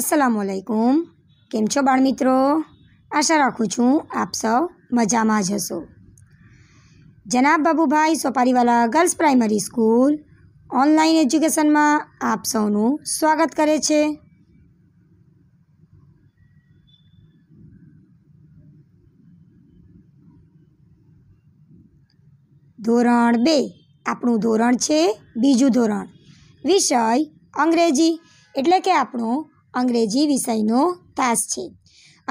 અસલામુ અસલામુઅલૈકુમ કેમ છો બાળમિત્રો આશા રાખું છું આપ સૌ મજામાં જ હશો જનાબ Babubhai Sopariwala girls primary school online એજ્યુકેશનમાં આપ સૌનું સ્વાગત કરે છે ધોરણ બે આપણું ધોરણ છે બીજું ધોરણ વિષય અંગ્રેજી એટલે કે આપણું અંગ્રેજી વિષયનો તાસ છે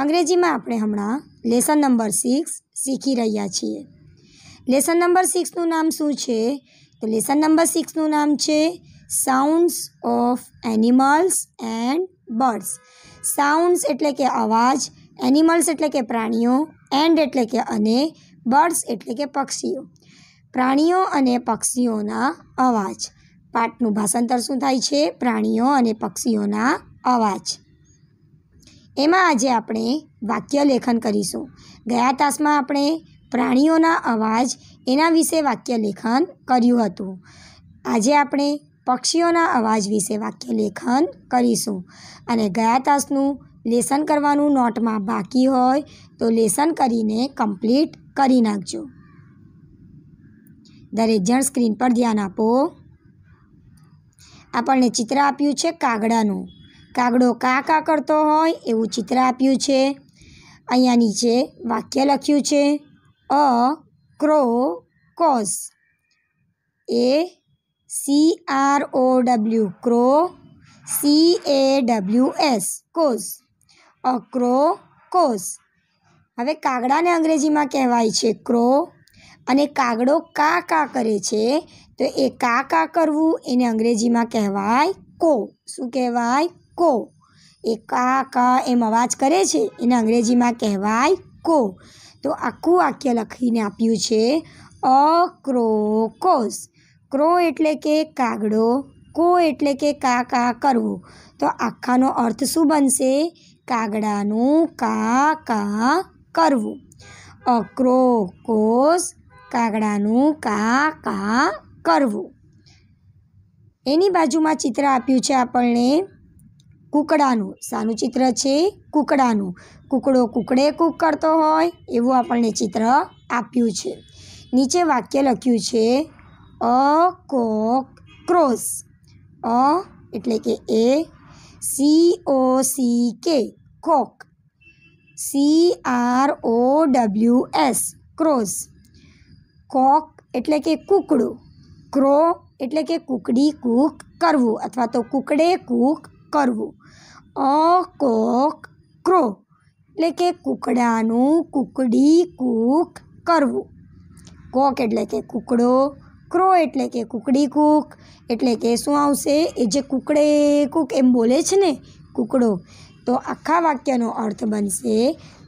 અંગ્રેજીમાં આપણે હમણાં લેસન નંબર સિક્સ શીખી રહ્યા છીએ લેસન નંબર સિક્સનું નામ શું છે તો લેસન નંબર સિક્સનું નામ છે sounds of animals and birds sounds એટલે કે અવાજ એનિમલ્સ એટલે કે પ્રાણીઓ એન્ડ એટલે કે અને બર્ડ્સ એટલે કે પક્ષીઓ પ્રાણીઓ અને પક્ષીઓના અવાજ પાઠનું ભાષાંતર શું થાય છે પ્રાણીઓ અને પક્ષીઓના અવાજ એમાં આજે આપણે વાક્ય લેખન કરીશું ગયા તાસમાં આપણે પ્રાણીઓના અવાજ એના વિશે વાક્ય લેખન કર્યું હતું આજે આપણે પક્ષીઓના અવાજ વિશે વાક્ય લેખન કરીશું અને ગયા તાસનું લેસન કરવાનું નોટમાં બાકી હોય તો લેસન કરીને કમ્પ્લીટ કરી નાખજો દરેક જણ સ્ક્રીન પર ધ્યાન આપો આપણને ચિત્ર આપ્યું છે કાગડાનું કાગડો કા કા કરતો હોય એવું ચિત્ર આપ્યું છે અહીંયા નીચે વાક્ય લખ્યું છે a crow caws a C R O W crow C A W S caws a crow caws હવે કાગડાને અંગ્રેજીમાં કહેવાય છે ક્રો અને કાગડો કા કા કરે છે તો એ કા કા કરવું એને અંગ્રેજીમાં કહેવાય કો શું કહેવાય કો એ કા ક એમ અવાજ કરે છે એને અંગ્રેજીમાં કહેવાય કો તો આખું વાક્ય લખીને આપ્યું છે અ ક્રોકોસ ક્રો એટલે કે કાગડો કો એટલે કે કા કા કરવું તો આખાનો અર્થ શું બનશે કાગડાનું કા કા કરવું અક્રો કોસ કાગડાનું કા કા કરવું એની બાજુમાં ચિત્ર આપ્યું છે આપણને કુકડાનું શાનું ચિત્ર છે કુકડાનું કુકડો કુકડે કૂક કરતો હોય એવું આપણને ચિત્ર આપ્યું છે નીચે વાક્ય લખ્યું છે અ કોક ક્રોસ અ એટલે કે A C O C K cock C R O W S crows cock એટલે કે કૂકડું ક્રો એટલે કે કૂકડી કૂક કરવું અથવા તો કૂકડે કૂક કરવું અ કોક ક્રો એટલે કે કૂકડાનું કૂકડી કૂક કરવું કોક એટલે કે કૂકડો ક્રો એટલે કે કૂકડી કૂક એટલે કે શું આવશે એ જે કૂકડે કૂક એમ બોલે છે ને કૂકડો તો આખા વાક્યનો અર્થ બનશે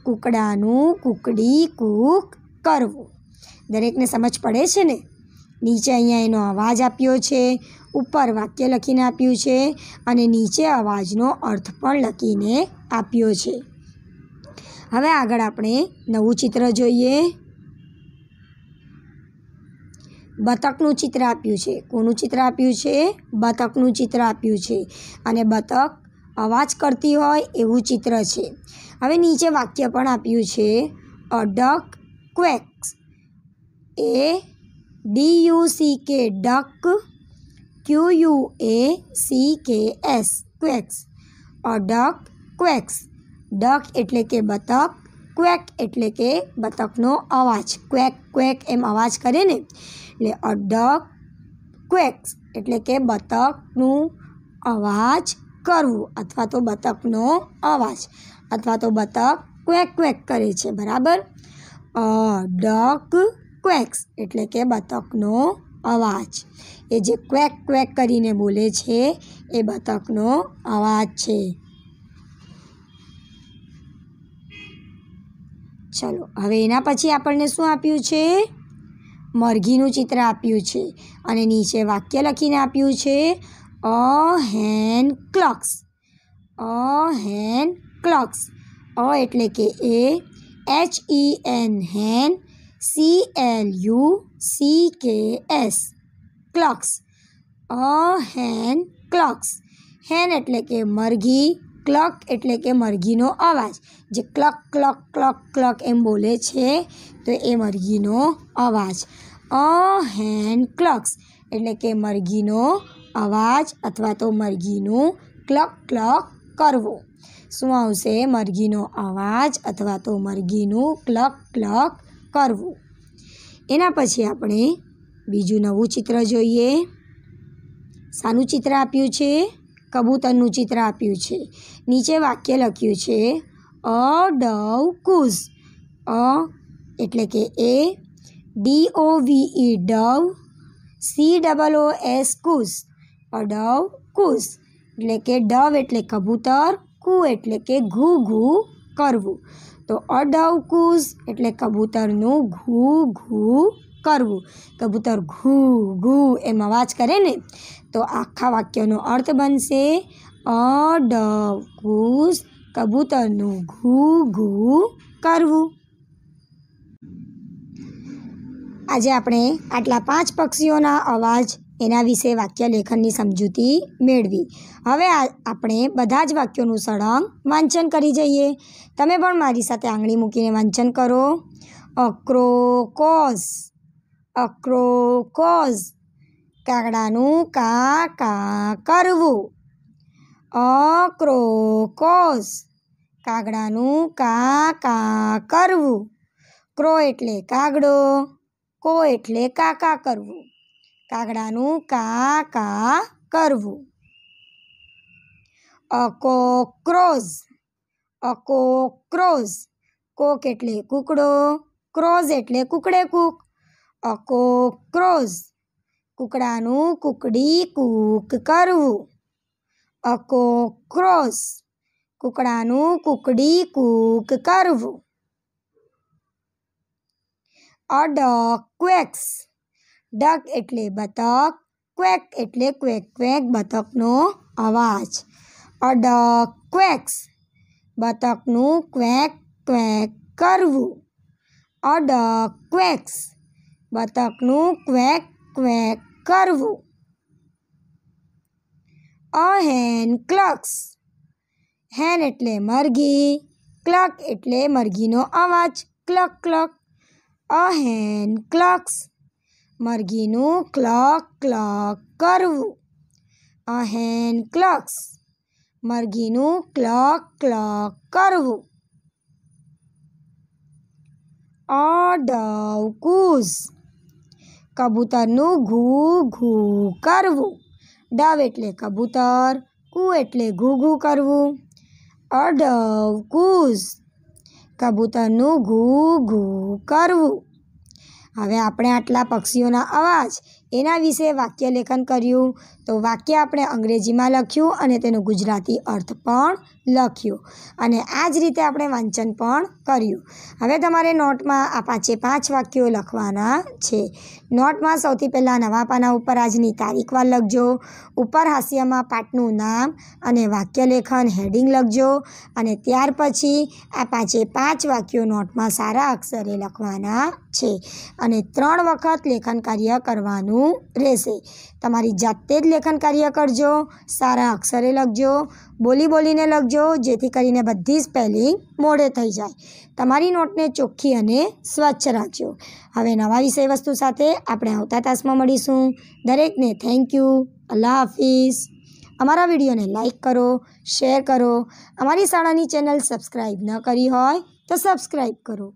કૂકડાનું કૂકડી કૂક કરવું દરેકને સમજ પડે છે ને નીચે અહીંયા એનો અવાજ આપ્યો છે ઉપર વાક્ય લખીને આપ્યું છે અને નીચે અવાજનો અર્થ પણ લખીને આપ્યો છે હવે આગળ આપણે નવું ચિત્ર જોઈએ બતકનું ચિત્ર આપ્યું છે કોનું ચિત્ર આપ્યું છે બતકનું ચિત્ર આપ્યું છે અને બતક અવાજ કરતી હોય એવું ચિત્ર છે હવે નીચે વાક્ય પણ આપ્યું છે a quacks A D U C K duck Q U A C K S quacks a duck quacks duck એટલે કે બતક ક્વેક એટલે કે બતકનો અવાજ ક્વેક ક્વેક એમ અવાજ કરે ને એટલે અડક ક્વેક્સ એટલે કે બતકનું અવાજ કરવું અથવા તો બતકનો અવાજ અથવા તો બતક ક્વેક ક્વેક કરે છે બરાબર અડક ક્વેક્સ એટલે કે બતકનો અવાજ એ જે ક્વેક ક્વેક કરીને બોલે છે એ બતકનો અવાજ છે ચલો હવે એના પછી આપણને શું આપ્યું છે મરઘીનું ચિત્ર આપ્યું છે અને નીચે વાક્ય લખીને આપ્યું છે અ હેન ક્લક્સ અ હેન ક્લક્સ અ એટલે કે a H E N hen c n u c k s clocks o hen clocks hen એટલે કે મરઘી clock એટલે કે મરઘીનો અવાજ જે ક્લક ક્લક ક્લક ક્લક એમ બોલે છે તો એ મરઘીનો અવાજ o hen clocks એટલે કે મરઘીનો અવાજ અથવા તો મરઘીનું ક્લક ક્લક કરવો સુવાંસે મરઘીનો અવાજ અથવા તો મરઘીનું ક્લક ક્લક કરવું એના પછી આપણે બીજું નવું ચિત્ર જોઈએ શાનું ચિત્ર આપ્યું છે કબૂતરનું ચિત્ર આપ્યું છે નીચે વાક્ય લખ્યું છે અ ડવ કુઝ અ એટલે કે a D O V E dove C double O S coos a dove coos એટલે કે ડવ એટલે કબૂતર કુ એટલે કે ઘૂ ઘૂ કરવું તો અડાઉકુઝ એટલે કબૂતરનું ઘૂ ઘૂ કરવું કબૂતર ઘૂ ઘૂ એમ અવાજ કરે ને તો આખા વાક્યનો અર્થ બનશે અડકુઝ કબૂતરનું ઘૂ ઘૂ કરવું આજે આપણે આટલા પાંચ પક્ષીઓના અવાજ એના વિશે વાક્ય લેખનની સમજૂતી મેળવી હવે આપણે બધા જ વાક્યોનું સળંગ વાંચન કરી જઈએ તમે પણ મારી સાથે આંગળી મૂકીને વાંચન કરો અક્રોકોઝ અક્રોકોઝ કાગડાનું કા કા કરવું અક્રોકોસ કાગડાનું કા કા કરવું ક્રો એટલે કાગડો કો એટલે કાકા કરવું કાગડાનું કા કા કરવું અકોક્રોઝ અકોક્રોઝ કોક એટલે કૂકડો ક્રોઝ એટલે કૂકડે કૂક અકોક્રોઝ કૂકડાનું કૂકડી કૂક કરવું અકોક્રોઝ કૂકડાનું કૂકડી કૂક કરવું અડક્વેક્સ डक એટલે બતક ક્વેક એટલે ક્વેક ક્વેક બતકનો અવાજ અ ડક ક્વેક્સ બતકનો ક્વેક ક્વેક કરવો અ ડક ક્વેક્સ બતકનો ક્વેક ક્વેક કરવો અ હેન ક્લક્સ હેન એટલે મરઘી ક્લક એટલે મરઘીનો અવાજ ક્લક ક્લક અ હેન ક્લક્સ મરઘીનું ક્લક ક્લક કરવું અ હેન ક્લક્સ મરઘીનું ક્લક ક્લક કરવું અ ડવ કૂઝ કબૂતરનું ઘૂ ઘૂ કરવું ડવ એટલે કબૂતર કૂ એટલે ઘૂ ઘૂ કરવું અડવ કૂઝ કબૂતરનું ઘૂ ઘૂ કરવું હવે આપણે આટલા પક્ષીઓના અવાજ એના વિશે વાક્ય લેખન કર્યું તો વાક્ય આપણે અંગ્રેજીમાં લખ્યું અને તેનું ગુજરાતી અર્થ પણ લખ્યું અને આ જ રીતે આપણે વાંચન પણ કર્યું હવે તમારે નોટમાં આ પાંચે પાંચ વાક્યો લખવાના છે નોટમાં સૌથી પહેલાં નવા પાના ઉપર આજની તારીખવાર લખજો ઉપર હાસ્યમાં પાઠનું નામ અને વાક્ય લેખન હેડિંગ લખજો અને ત્યાર પછી આ પાંચે પાંચ વાક્યો નોટમાં સારા અક્ષરે લખવાના છે અને ત્રણ વખત લેખન કાર્ય કરવાનું લખવું રહેશે તમારી જાતે જ લેખન કાર્ય કરજો સારા અક્ષરે લખજો બોલી બોલીને લખજો જેથી કરીને બધી સ્પેલિંગ મોડે થઈ જાય તમારી નોટને ચોખ્ખી અને સ્વચ્છ રાખજો હવે નવા વિષય વસ્તુ સાથે આપણે આવતા તાસમાં મળીશું દરેકને થેન્ક યુ અલ્લાહ હાફિઝ અમારા વિડીયોને લાઇક કરો શેર કરો અમારી શાળાની ચેનલ સબસ્ક્રાઈબ ન કરી હોય તો સબસ્ક્રાઈબ કરો